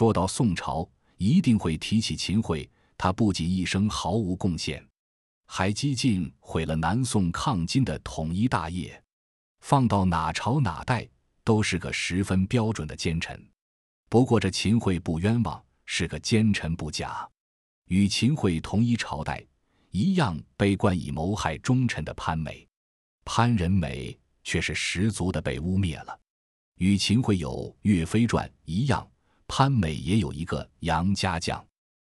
说到宋朝，一定会提起秦桧。他不仅一生毫无贡献，还激进毁了南宋抗金的统一大业。放到哪朝哪代，都是个十分标准的奸臣。不过这秦桧不冤枉，是个奸臣不假。与秦桧同一朝代，一样被冠以谋害忠臣的潘美，潘仁美却是十足的被污蔑了。与秦桧有《岳飞传》一样。潘美也有一个杨家将，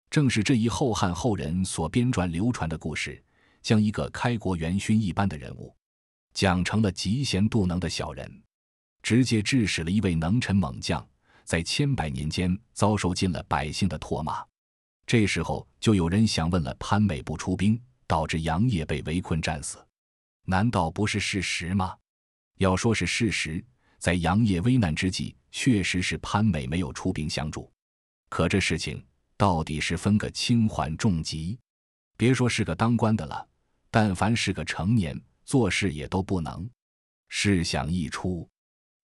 正是这一后汉后人所编撰流传的故事，将一个开国元勋一般的人物，讲成了嫉贤妒能的小人，直接致使了一位能臣猛将，在千百年间遭受尽了百姓的唾骂。这时候就有人想问了：潘美不出兵，导致杨业被围困战死，难道不是事实吗？要说是事实，在杨业危难之际。确实是潘美没有出兵相助，可这事情到底是分个轻缓重急，别说是个当官的了，但凡是个成年做事也都不能。事想一出，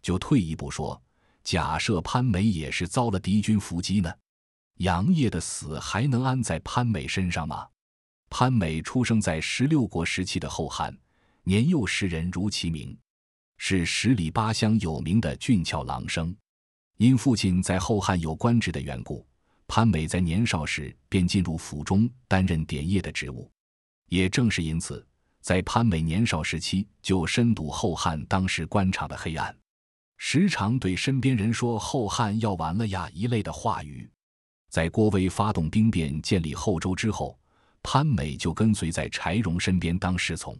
就退一步说，假设潘美也是遭了敌军伏击呢？杨业的死还能安在潘美身上吗？潘美出生在十六国时期的后汉，年幼时人如其名。是十里八乡有名的俊俏郎生，因父亲在后汉有官职的缘故，潘美在年少时便进入府中担任典业的职务。也正是因此，在潘美年少时期就深睹后汉当时官场的黑暗，时常对身边人说“后汉要完了呀”一类的话语。在郭威发动兵变建立后周之后，潘美就跟随在柴荣身边当侍从。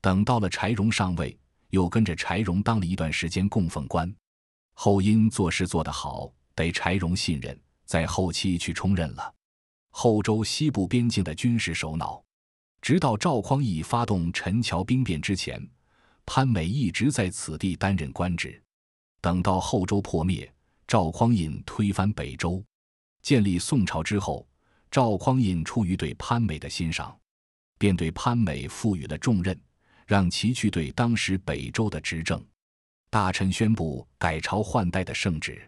等到了柴荣上位。又跟着柴荣当了一段时间供奉官，后因做事做得好，得柴荣信任，在后期去充任了后周西部边境的军事首脑。直到赵匡胤发动陈桥兵变之前，潘美一直在此地担任官职。等到后周破灭，赵匡胤推翻北周，建立宋朝之后，赵匡胤出于对潘美的欣赏，便对潘美赋予了重任。让其去对当时北周的执政大臣宣布改朝换代的圣旨，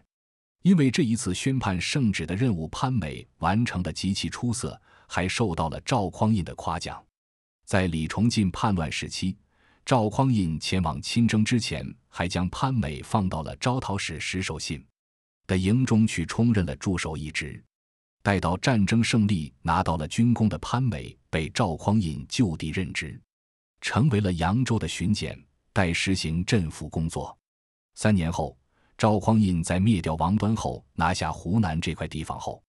因为这一次宣判圣旨的任务，潘美完成的极其出色，还受到了赵匡胤的夸奖。在李崇进叛乱时期，赵匡胤前往亲征之前，还将潘美放到了招讨使石守信的营中去充任了驻守一职。待到战争胜利，拿到了军功的潘美，被赵匡胤就地任职。成为了扬州的巡检，代实行镇抚工作。三年后，赵匡胤在灭掉王端后，拿下湖南这块地方后，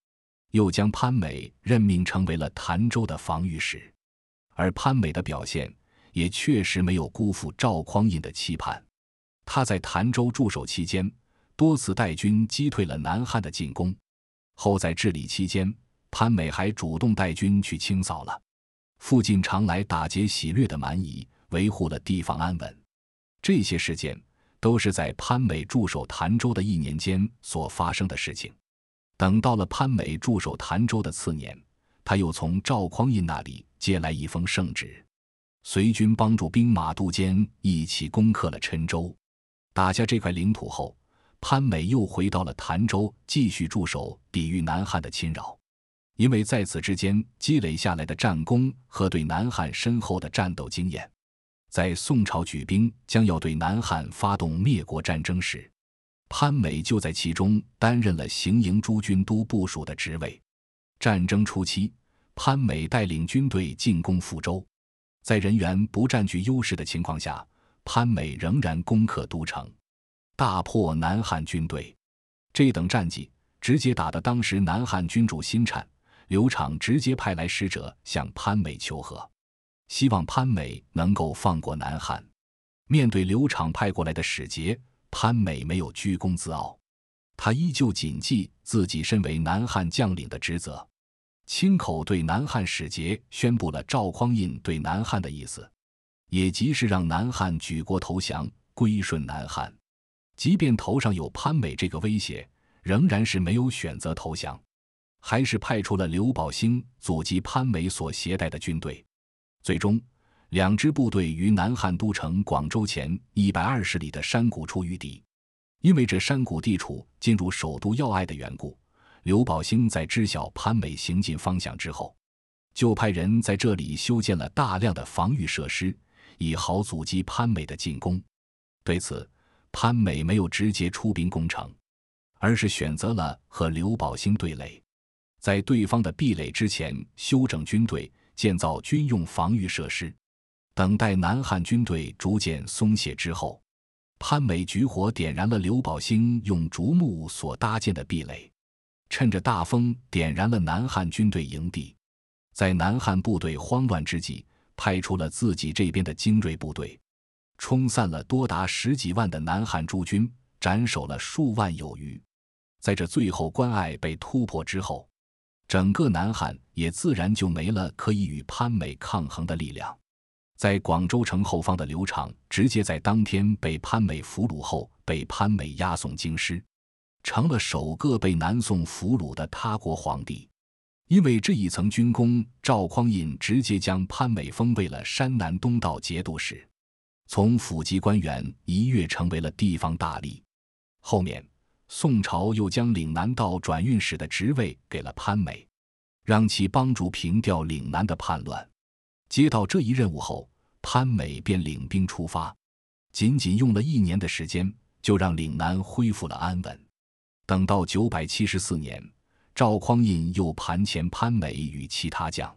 又将潘美任命成为了潭州的防御使。而潘美的表现也确实没有辜负赵匡胤的期盼。他在潭州驻守期间，多次带军击退了南汉的进攻。后在治理期间，潘美还主动带军去清扫了。附近常来打劫洗掠的蛮夷，维护了地方安稳。这些事件都是在潘美驻守潭州的一年间所发生的事情。等到了潘美驻守潭州的次年，他又从赵匡胤那里借来一封圣旨，随军帮助兵马渡江，一起攻克了郴州。打下这块领土后，潘美又回到了潭州，继续驻守，抵御南汉的侵扰。因为在此之间积累下来的战功和对南汉深厚的战斗经验，在宋朝举兵将要对南汉发动灭国战争时，潘美就在其中担任了行营诸军都部署的职位。战争初期，潘美带领军队进攻福州，在人员不占据优势的情况下，潘美仍然攻克都城，大破南汉军队。这等战绩，直接打得当时南汉君主心颤。刘昶直接派来使者向潘美求和，希望潘美能够放过南汉。面对刘昶派过来的使节，潘美没有居功自傲，他依旧谨记自己身为南汉将领的职责，亲口对南汉使节宣布了赵匡胤对南汉的意思，也即是让南汉举国投降归顺南汉。即便头上有潘美这个威胁，仍然是没有选择投降。还是派出了刘宝兴阻击潘美所携带的军队，最终两支部队于南汉都城广州前一百二十里的山谷处遇敌。因为这山谷地处进入首都要隘的缘故，刘宝兴在知晓潘美行进方向之后，就派人在这里修建了大量的防御设施，以好阻击潘美的进攻。对此，潘美没有直接出兵攻城，而是选择了和刘宝兴对垒。在对方的壁垒之前修整军队，建造军用防御设施，等待南汉军队逐渐松懈之后，潘美举火点燃了刘宝兴用竹木所搭建的壁垒，趁着大风点燃了南汉军队营地，在南汉部队慌乱之际，派出了自己这边的精锐部队，冲散了多达十几万的南汉诸军，斩首了数万有余，在这最后关隘被突破之后。整个南汉也自然就没了可以与潘美抗衡的力量，在广州城后方的刘昶直接在当天被潘美俘虏后，被潘美押送京师，成了首个被南宋俘虏的他国皇帝。因为这一层军功，赵匡胤直接将潘美封为了山南东道节度使，从府级官员一跃成为了地方大吏。后面。宋朝又将岭南道转运使的职位给了潘美，让其帮助平掉岭南的叛乱。接到这一任务后，潘美便领兵出发，仅仅用了一年的时间，就让岭南恢复了安稳。等到九百七十四年，赵匡胤又盘前潘美与其他将，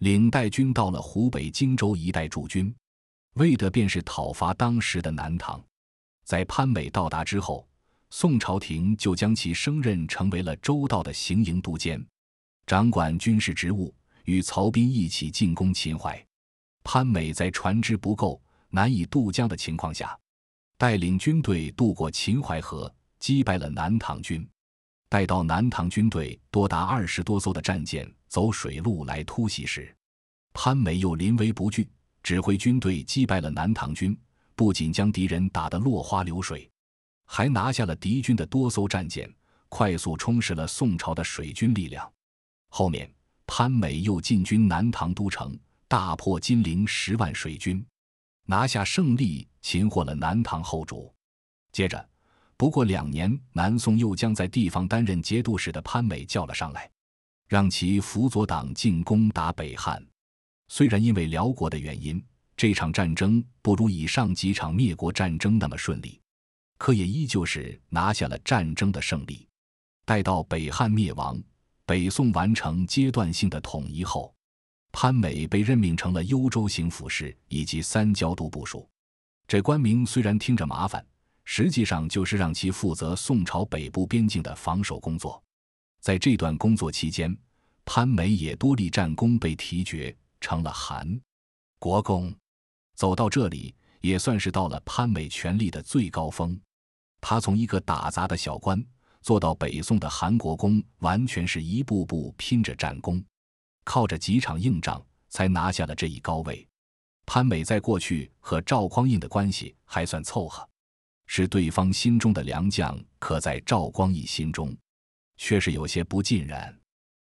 领带军到了湖北荆州一带驻军，为的便是讨伐当时的南唐。在潘美到达之后，宋朝廷就将其升任成为了周道的行营都监，掌管军事职务，与曹彬一起进攻秦淮。潘美在船只不够、难以渡江的情况下，带领军队渡过秦淮河，击败了南唐军。待到南唐军队多达二十多艘的战舰走水路来突袭时，潘美又临危不惧，指挥军队击败了南唐军，不仅将敌人打得落花流水。还拿下了敌军的多艘战舰，快速充实了宋朝的水军力量。后面潘美又进军南唐都城，大破金陵十万水军，拿下胜利，擒获了南唐后主。接着，不过两年，南宋又将在地方担任节度使的潘美叫了上来，让其辅佐党进攻打北汉。虽然因为辽国的原因，这场战争不如以上几场灭国战争那么顺利。可也依旧是拿下了战争的胜利。待到北汉灭亡，北宋完成阶段性的统一后，潘美被任命成了幽州行府使以及三交都部署。这官名虽然听着麻烦，实际上就是让其负责宋朝北部边境的防守工作。在这段工作期间，潘美也多立战功，被提爵成了韩国公。走到这里，也算是到了潘美权力的最高峰。他从一个打杂的小官做到北宋的韩国公，完全是一步步拼着战功，靠着几场硬仗才拿下了这一高位。潘美在过去和赵匡胤的关系还算凑合，是对方心中的良将；可在赵光义心中，却是有些不尽然。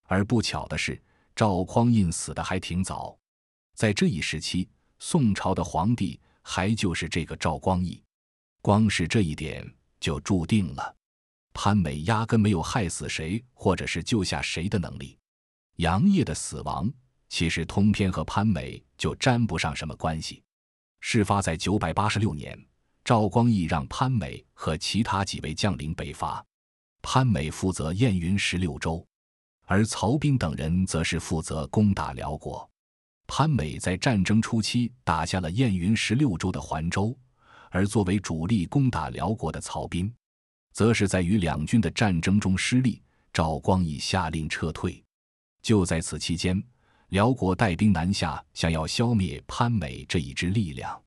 而不巧的是，赵匡胤死的还挺早，在这一时期，宋朝的皇帝还就是这个赵光义。光是这一点。就注定了，潘美压根没有害死谁或者是救下谁的能力。杨业的死亡其实通篇和潘美就沾不上什么关系。事发在九百八十六年，赵光义让潘美和其他几位将领北伐，潘美负责燕云十六州，而曹兵等人则是负责攻打辽国。潘美在战争初期打下了燕云十六州的环州。而作为主力攻打辽国的曹彬，则是在与两军的战争中失利。赵光义下令撤退。就在此期间，辽国带兵南下，想要消灭潘美这一支力量。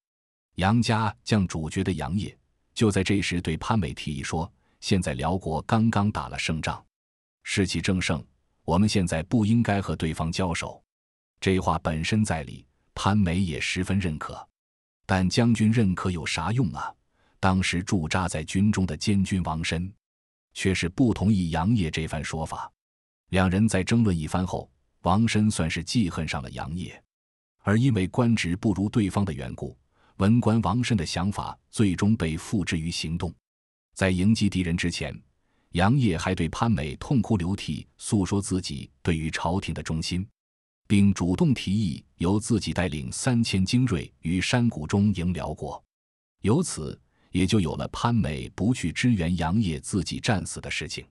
杨家将主角的杨业，就在这时对潘美提议说：“现在辽国刚刚打了胜仗，士气正盛，我们现在不应该和对方交手。”这话本身在理，潘美也十分认可。但将军认可有啥用啊？当时驻扎在军中的监军王申，却是不同意杨业这番说法。两人在争论一番后，王申算是记恨上了杨业。而因为官职不如对方的缘故，文官王申的想法最终被付之于行动。在迎击敌人之前，杨业还对潘美痛哭流涕，诉说自己对于朝廷的忠心，并主动提议。由自己带领三千精锐于山谷中迎辽国，由此也就有了潘美不去支援杨业、自己战死的事情。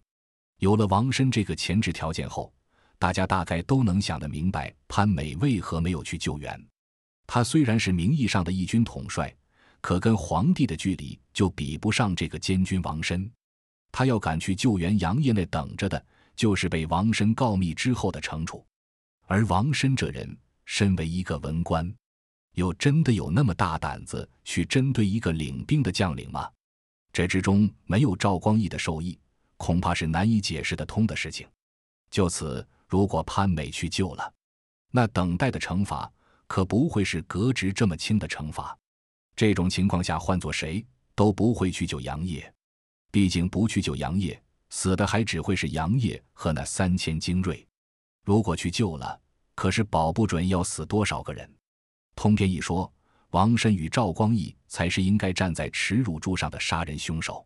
有了王申这个前置条件后，大家大概都能想得明白潘美为何没有去救援。他虽然是名义上的义军统帅，可跟皇帝的距离就比不上这个监军王申。他要敢去救援杨业，那等着的就是被王申告密之后的惩处。而王申这人，身为一个文官，又真的有那么大胆子去针对一个领兵的将领吗？这之中没有赵光义的授意，恐怕是难以解释得通的事情。就此，如果潘美去救了，那等待的惩罚可不会是革职这么轻的惩罚。这种情况下，换做谁都不会去救杨业，毕竟不去救杨业，死的还只会是杨业和那三千精锐。如果去救了，可是保不准要死多少个人！通篇一说，王申与赵光义才是应该站在耻辱柱上的杀人凶手。